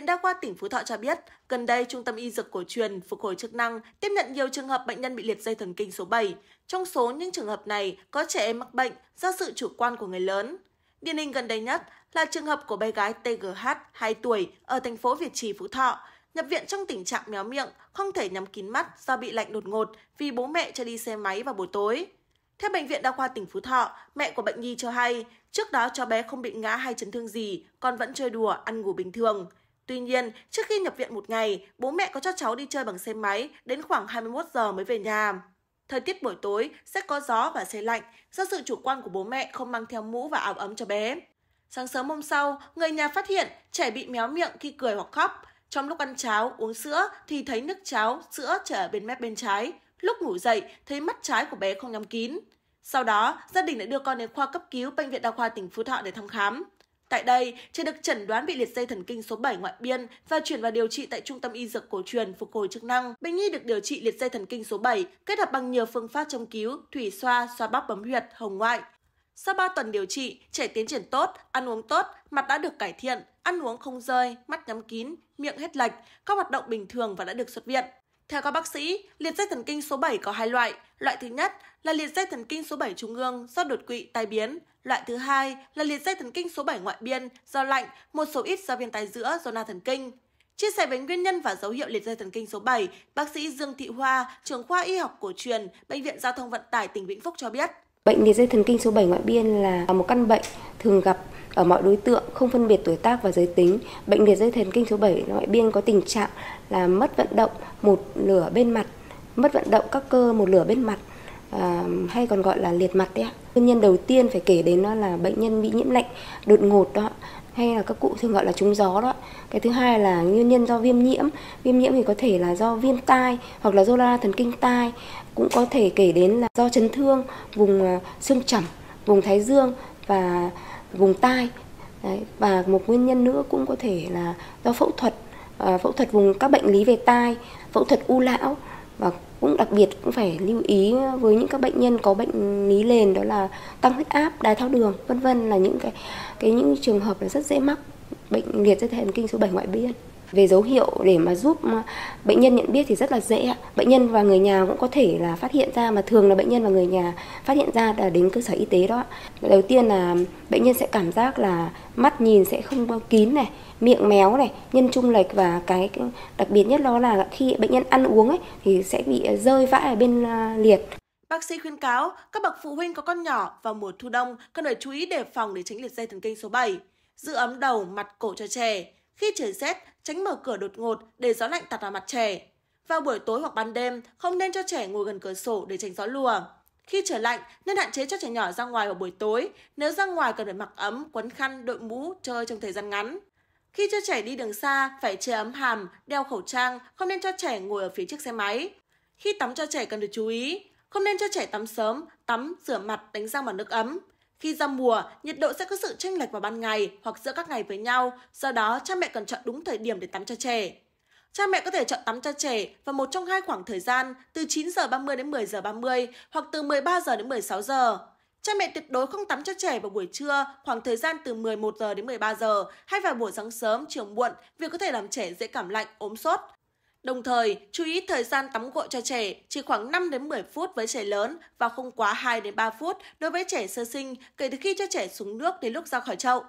Viện Đa khoa tỉnh Phú Thọ cho biết, gần đây Trung tâm Y Dược Cổ truyền phục hồi chức năng tiếp nhận nhiều trường hợp bệnh nhân bị liệt dây thần kinh số 7. Trong số những trường hợp này có trẻ em mắc bệnh do sự chủ quan của người lớn. Điển hình gần đây nhất là trường hợp của bé gái TGH 2 tuổi ở thành phố Việt Trì, Phú Thọ, nhập viện trong tình trạng méo miệng, không thể nhắm kín mắt do bị lạnh đột ngột vì bố mẹ cho đi xe máy vào buổi tối. Theo Bệnh viện Đa khoa tỉnh Phú Thọ, mẹ của bệnh nhi cho hay, trước đó cháu bé không bị ngã hay chấn thương gì, còn vẫn chơi đùa, ăn ngủ bình thường. Tuy nhiên, trước khi nhập viện một ngày, bố mẹ có cho cháu đi chơi bằng xe máy đến khoảng 21 giờ mới về nhà. Thời tiết buổi tối sẽ có gió và xe lạnh do sự chủ quan của bố mẹ không mang theo mũ và áo ấm cho bé. Sáng sớm hôm sau, người nhà phát hiện trẻ bị méo miệng khi cười hoặc khóc. Trong lúc ăn cháo, uống sữa thì thấy nước cháo, sữa chảy ở bên mép bên trái. Lúc ngủ dậy, thấy mắt trái của bé không nhắm kín. Sau đó, gia đình đã đưa con đến khoa cấp cứu Bệnh viện Đa khoa tỉnh Phú Thọ để thăm khám. Tại đây, trẻ được chẩn đoán bị liệt dây thần kinh số 7 ngoại biên và chuyển vào điều trị tại Trung tâm Y Dược Cổ truyền phục hồi chức năng. Bệnh nhi được điều trị liệt dây thần kinh số 7 kết hợp bằng nhiều phương pháp chống cứu, thủy xoa, xoa bóp bấm huyệt, hồng ngoại. Sau 3 tuần điều trị, trẻ tiến triển tốt, ăn uống tốt, mặt đã được cải thiện, ăn uống không rơi, mắt nhắm kín, miệng hết lệch, các hoạt động bình thường và đã được xuất viện. Theo các bác sĩ, liệt dây thần kinh số 7 có hai loại. Loại thứ nhất là liệt dây thần kinh số 7 trung ương do đột quỵ tai biến. Loại thứ hai là liệt dây thần kinh số 7 ngoại biên do lạnh, một số ít do viêm tai giữa do na thần kinh. Chia sẻ về nguyên nhân và dấu hiệu liệt dây thần kinh số 7, bác sĩ Dương Thị Hoa, trưởng khoa y học cổ truyền, Bệnh viện Giao thông Vận tải tỉnh Vĩnh Phúc cho biết. Bệnh liệt dây thần kinh số 7 ngoại biên là một căn bệnh thường gặp ở mọi đối tượng, không phân biệt tuổi tác và giới tính. Bệnh liệt dây thần kinh số 7 ngoại biên có tình trạng là mất vận động một nửa bên mặt, mất vận động các cơ một nửa bên mặt hay còn gọi là liệt mặt đấy ạ. Nguyên nhân đầu tiên phải kể đến đó là bệnh nhân bị nhiễm lạnh đột ngột đó hay là các cụ thường gọi là trúng gió đó. Cái thứ hai là nguyên nhân do viêm nhiễm. Viêm nhiễm thì có thể là do viêm tai hoặc là do la thần kinh tai, cũng có thể kể đến là do chấn thương vùng ờ, xương chẩm, vùng thái dương và vùng tai. Đấy, và một nguyên nhân nữa cũng có thể là do phẫu thuật, ờ, phẫu thuật vùng các bệnh lý về tai, phẫu thuật u lão và cũng đặc biệt cũng phải lưu ý với những các bệnh nhân có bệnh lý nền đó là tăng huyết áp, đái tháo đường, vân vân là những cái cái những trường hợp là rất dễ mắc bệnh liệt dây thần kinh số 7 ngoại biên. Về dấu hiệu để mà giúp bệnh nhân nhận biết thì rất là dễ ạ. Bệnh nhân và người nhà cũng có thể là phát hiện ra mà thường là bệnh nhân và người nhà phát hiện ra là đến cơ sở y tế đó. Đầu tiên là bệnh nhân sẽ cảm giác là mắt nhìn sẽ không kín này, miệng méo này, nhân trung lệch và cái đặc biệt nhất đó là khi bệnh nhân ăn uống ấy thì sẽ bị rơi vãi ở bên à, liệt. Bác sĩ khuyên cáo các bậc phụ huynh có con nhỏ vào mùa thu đông cần phải chú ý đề phòng để tránh liệt dây thần kinh số 7. Giữ ấm đầu, mặt, cổ cho trẻ. Khi trời rét, tránh mở cửa đột ngột để gió lạnh tạt vào mặt trẻ. Vào buổi tối hoặc ban đêm, không nên cho trẻ ngồi gần cửa sổ để tránh gió lùa. Khi trở lạnh, nên hạn chế cho trẻ nhỏ ra ngoài vào buổi tối, nếu ra ngoài cần phải mặc ấm, quấn khăn, đội mũ, chơi trong thời gian ngắn. Khi cho trẻ đi đường xa, phải che ấm hàm, đeo khẩu trang, không nên cho trẻ ngồi ở phía trước xe máy. Khi tắm cho trẻ cần được chú ý, không nên cho trẻ tắm sớm, tắm, rửa mặt, đánh răng bằng nước ấm. Khi ra mùa, nhiệt độ sẽ có sự chênh lệch vào ban ngày hoặc giữa các ngày với nhau, do đó cha mẹ cần chọn đúng thời điểm để tắm cho trẻ. Cha mẹ có thể chọn tắm cho trẻ vào một trong hai khoảng thời gian từ 9 giờ 30 đến 10 giờ 30 hoặc từ 13 giờ đến 16 giờ. Cha mẹ tuyệt đối không tắm cho trẻ vào buổi trưa, khoảng thời gian từ 11 giờ đến 13 giờ hay vào buổi sáng sớm, chiều muộn vì có thể làm trẻ dễ cảm lạnh, ốm sốt Đồng thời, chú ý thời gian tắm gội cho trẻ chỉ khoảng 5 đến 10 phút với trẻ lớn và không quá 2 đến 3 phút đối với trẻ sơ sinh kể từ khi cho trẻ xuống nước đến lúc ra khỏi chậu.